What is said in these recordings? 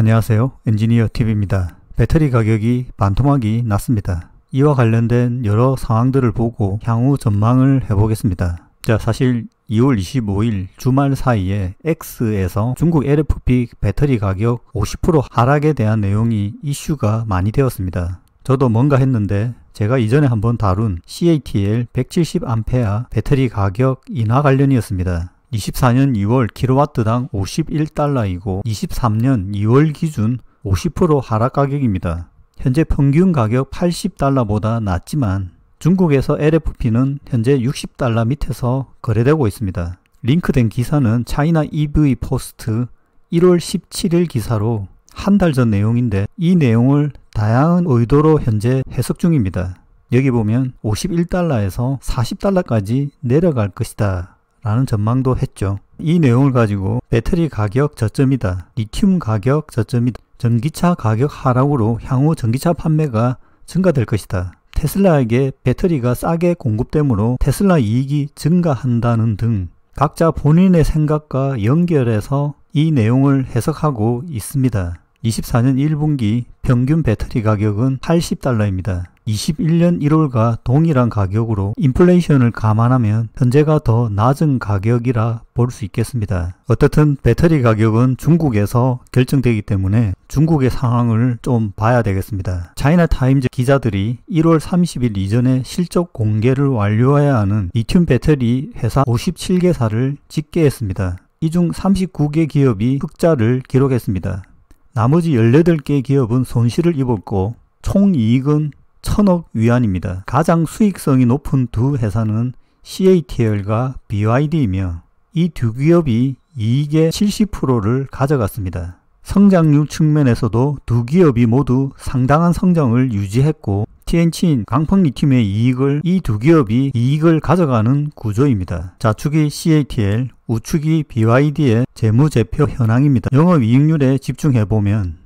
안녕하세요. 엔지니어 t 입니다 배터리 가격이 반토막이 났습니다. 이와 관련된 여러 상황들을 보고 향후 전망을 해보겠습니다. 자, 사실 2월 25일 주말 사이에 X에서 중국 LFP 배터리 가격 50% 하락에 대한 내용이 이슈가 많이 되었습니다. 저도 뭔가 했는데 제가 이전에 한번 다룬 CATL 170A 배터리 가격 인하 관련이었습니다. 24년 2월 킬로와트당 51달러이고 23년 2월 기준 50% 하락 가격입니다. 현재 평균 가격 80달러보다 낮지만 중국에서 LFP는 현재 60달러 밑에서 거래되고 있습니다. 링크된 기사는 차이나 EV 포스트 1월 17일 기사로 한 달 전 내용인데 이 내용을 다양한 의도로 현재 해석 중입니다. 여기 보면 51달러에서 40달러까지 내려갈 것이다. 라는 전망도 했죠. 이 내용을 가지고 배터리 가격 저점이다, 리튬 가격 저점이다, 전기차 가격 하락으로 향후 전기차 판매가 증가될 것이다. 테슬라에게 배터리가 싸게 공급되므로 테슬라 이익이 증가한다는 등 각자 본인의 생각과 연결해서 이 내용을 해석하고 있습니다. 24년 1분기 평균 배터리 가격은 80달러입니다. 21년 1월과 동일한 가격으로 인플레이션을 감안하면 현재가 더 낮은 가격이라 볼 수 있겠습니다. 어떻든 배터리 가격은 중국에서 결정되기 때문에 중국의 상황을 좀 봐야 되겠습니다. 차이나 타임즈 기자들이 1월 30일 이전에 실적 공개를 완료해야 하는 리튬 배터리 회사 57개사를 집계했습니다. 이 중 39개 기업이 흑자를 기록했습니다. 나머지 18개 기업은 손실을 입었고 총 이익은 천억 위안입니다. 가장 수익성이 높은 두 회사는 CATL과 BYD이며 이 두 기업이 이익의 70%를 가져갔습니다. 성장률 측면에서도 두 기업이 모두 상당한 성장을 유지했고 TNC인 강펑리팀의 이익을 이 두 기업이 이익을 가져가는 구조입니다. 좌측이 CATL, 우측이 BYD의 재무제표 현황입니다. 영업이익률에 집중해보면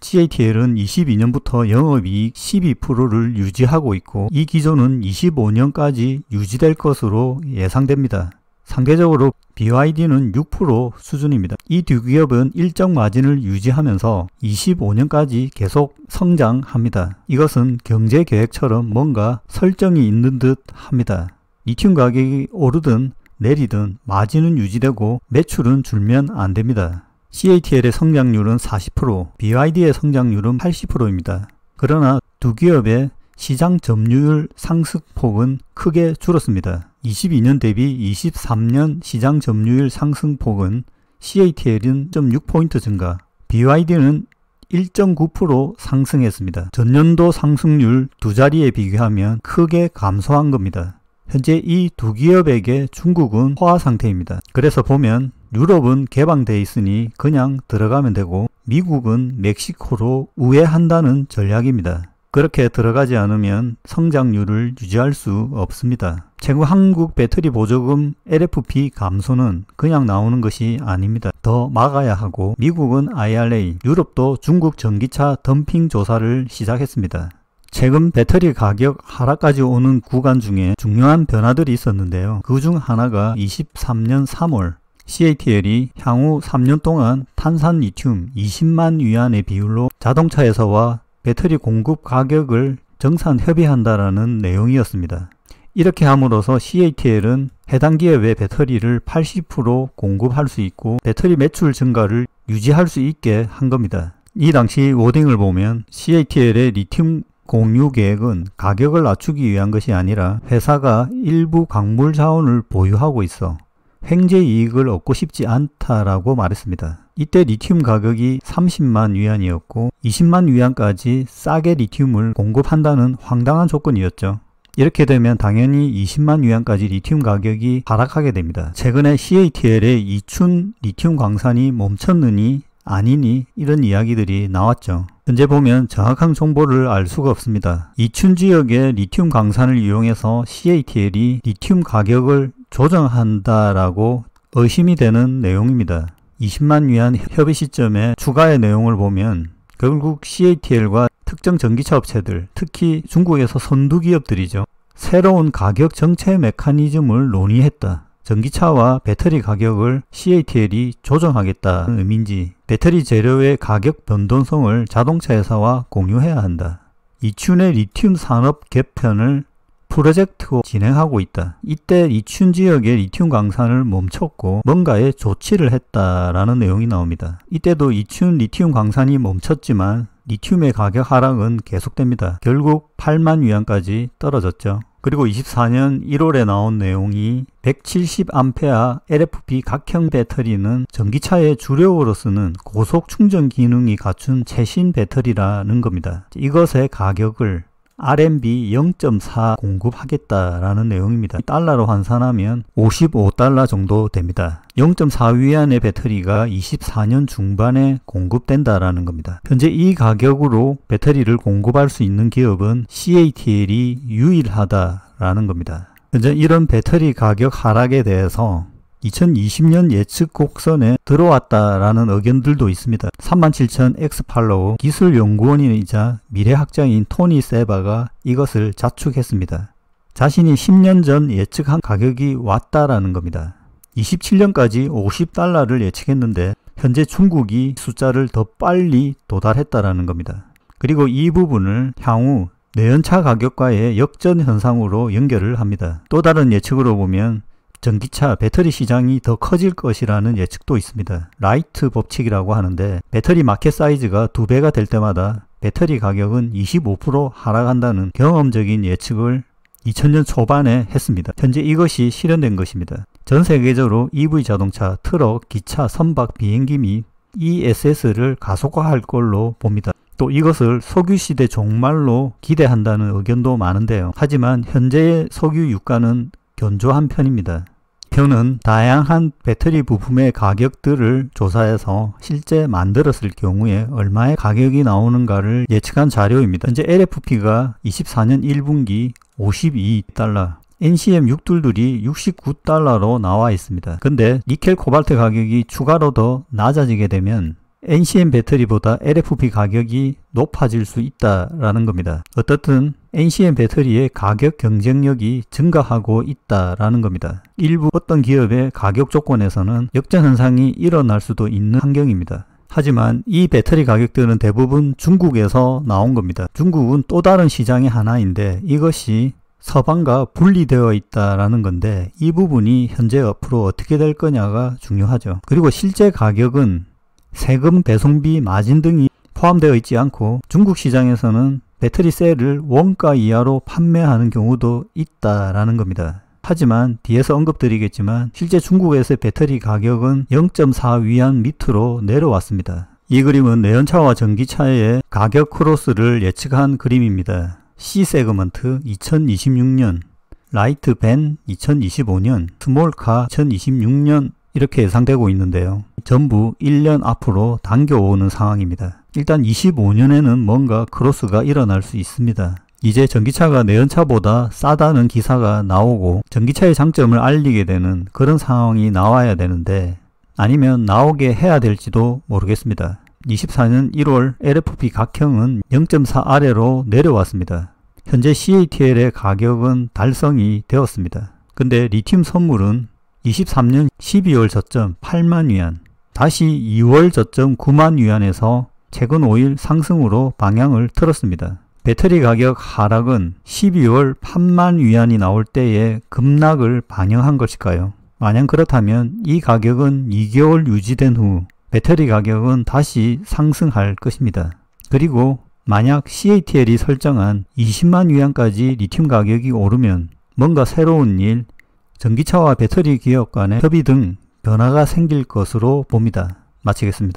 CATL은 22년부터 영업이익 12%를 유지하고 있고 이 기조는 25년까지 유지될 것으로 예상됩니다. 상대적으로 BYD는 6% 수준입니다. 이 두 기업은 일정 마진을 유지하면서 25년까지 계속 성장합니다. 이것은 경제 계획처럼 뭔가 설정이 있는 듯 합니다. 리튬 가격이 오르든 내리든 마진은 유지되고 매출은 줄면 안 됩니다. CATL의 성장률은 40%, BYD의 성장률은 80%입니다. 그러나 두 기업의 시장 점유율 상승폭은 크게 줄었습니다. 22년 대비 23년 시장 점유율 상승폭은 CATL은 0.6포인트 증가, BYD는 1.9% 상승했습니다. 전년도 상승률 두 자리에 비교하면 크게 감소한 겁니다. 현재 이 두 기업에게 중국은 포화 상태입니다. 그래서 보면 유럽은 개방돼 있으니 그냥 들어가면 되고 미국은 멕시코로 우회한다는 전략입니다. 그렇게 들어가지 않으면 성장률을 유지할 수 없습니다. 최근 한국 배터리 보조금 LFP 감소는 그냥 나오는 것이 아닙니다. 더 막아야 하고 미국은 IRA, 유럽도 중국 전기차 덤핑 조사를 시작했습니다. 최근 배터리 가격 하락까지 오는 구간 중에 중요한 변화들이 있었는데요. 그 중 하나가 23년 3월 CATL이 향후 3년 동안 탄산 리튬 20만 위안의 비율로 자동차에서와 배터리 공급 가격을 정산 협의한다라는 내용이었습니다. 이렇게 함으로써 CATL은 해당 기업의 배터리를 80% 공급할 수 있고 배터리 매출 증가를 유지할 수 있게 한 겁니다. 이 당시 워딩을 보면 CATL의 리튬 공유 계획은 가격을 낮추기 위한 것이 아니라 회사가 일부 광물 자원을 보유하고 있어 횡재 이익을 얻고 싶지 않다라고 말했습니다. 이때 리튬 가격이 30만 위안이었고 20만 위안까지 싸게 리튬을 공급한다는 황당한 조건이었죠. 이렇게 되면 당연히 20만 위안까지 리튬 가격이 하락하게 됩니다. 최근에 CATL의 이춘 리튬 광산이 멈췄느니 아니니 이런 이야기들이 나왔죠. 현재 보면 정확한 정보를 알 수가 없습니다. 이춘 지역의 리튬 강산을 이용해서 CATL이 리튬 가격을 조정한다라고 의심이 되는 내용입니다. 20만 위안 협의 시점에 추가의 내용을 보면 결국 CATL과 특정 전기차 업체들, 특히 중국에서 선두 기업들이죠. 새로운 가격 정체 메커니즘을 논의했다. 전기차와 배터리 가격을 CATL이 조정하겠다는 의미인지 배터리 재료의 가격 변동성을 자동차 회사와 공유해야 한다. 이춘의 리튬 산업 개편을 프로젝트 진행하고 있다. 이때 이춘 지역의 리튬 광산을 멈췄고 뭔가에 조치를 했다라는 내용이 나옵니다. 이때도 이춘 리튬 광산이 멈췄지만 리튬의 가격 하락은 계속됩니다. 결국 8만 위안까지 떨어졌죠. 그리고 24년 1월에 나온 내용이 170A LFP 각형 배터리는 전기차의 주력으로 쓰는 고속 충전 기능이 갖춘 최신 배터리라는 겁니다. 이것의 가격을 RMB 0.4 공급하겠다라는 내용입니다. 달러로 환산하면 55달러 정도 됩니다. 0.4위안의 배터리가 24년 중반에 공급된다라는 겁니다. 현재 이 가격으로 배터리를 공급할 수 있는 기업은 CATL이 유일하다라는 겁니다. 현재 이런 배터리 가격 하락에 대해서 2020년 예측 곡선에 들어왔다라는 의견들도 있습니다. 3 7 0 0 0엑스 팔로우 기술연구원이자 미래학자인 토니 세바가 이것을 자축했습니다. 자신이 10년 전 예측한 가격이 왔다라는 겁니다. 27년까지 50달러를 예측했는데 현재 중국이 숫자를 더 빨리 도달했다라는 겁니다. 그리고 이 부분을 향후 내연차 가격과의 역전 현상으로 연결을 합니다. 또 다른 예측으로 보면 전기차 배터리 시장이 더 커질 것이라는 예측도 있습니다. 라이트 법칙이라고 하는데 배터리 마켓 사이즈가 두배가될 때마다 배터리 가격은 25% 하락한다는 경험적인 예측을 2000년 초반에 했습니다. 현재 이것이 실현된 것입니다. 전 세계적으로 EV 자동차, 트럭, 기차, 선박, 비행기 및 ESS를 가속화할 걸로 봅니다. 또 이것을 석유시대 종말로 기대한다는 의견도 많은데요. 하지만 현재의 석유 유가는 견조한 편입니다. 표는 다양한 배터리 부품의 가격들을 조사해서 실제 만들었을 경우에 얼마의 가격이 나오는가를 예측한 자료입니다. 현재 LFP가 24년 1분기 52달러, NCM 622이 69달러로 나와 있습니다. 근데 니켈 코발트 가격이 추가로 더 낮아지게 되면 NCM 배터리보다 LFP 가격이 높아질 수 있다라는 겁니다. 어떻든 NCM 배터리의 가격 경쟁력이 증가하고 있다라는 겁니다. 일부 어떤 기업의 가격 조건에서는 역전 현상이 일어날 수도 있는 환경입니다. 하지만 이 배터리 가격들은 대부분 중국에서 나온 겁니다. 중국은 또 다른 시장의 하나인데 이것이 서방과 분리되어 있다라는 건데 이 부분이 현재 앞으로 어떻게 될 거냐가 중요하죠. 그리고 실제 가격은 세금, 배송비, 마진 등이 포함되어 있지 않고 중국 시장에서는 배터리 셀을 원가 이하로 판매하는 경우도 있다라는 겁니다. 하지만 뒤에서 언급드리겠지만 실제 중국에서의 배터리 가격은 0.4 위안 밑으로 내려왔습니다. 이 그림은 내연차와 전기차의 가격 크로스를 예측한 그림입니다. C 세그먼트 2026년, 라이트 밴 2025년, 스몰카 2026년 이렇게 예상되고 있는데요. 전부 1년 앞으로 당겨오는 상황입니다. 일단 25년에는 뭔가 크로스가 일어날 수 있습니다. 이제 전기차가 내연차보다 싸다는 기사가 나오고 전기차의 장점을 알리게 되는 그런 상황이 나와야 되는데 아니면 나오게 해야 될지도 모르겠습니다. 24년 1월 LFP 각형은 0.4 아래로 내려왔습니다. 현재 CATL의 가격은 달성이 되었습니다. 근데 리튬 선물은 23년 12월 저점 8만 위안, 다시 2월 저점 9만 위안에서 최근 5일 상승으로 방향을 틀었습니다. 배터리 가격 하락은 12월 판만 위안이 나올 때의 급락을 반영한 것일까요? 만약 그렇다면 이 가격은 2개월 유지된 후 배터리 가격은 다시 상승할 것입니다. 그리고 만약 CATL이 설정한 20만 위안까지 리튬 가격이 오르면 뭔가 새로운 일, 전기차와 배터리 기업 간의 협의 등 변화가 생길 것으로 봅니다. 마치겠습니다.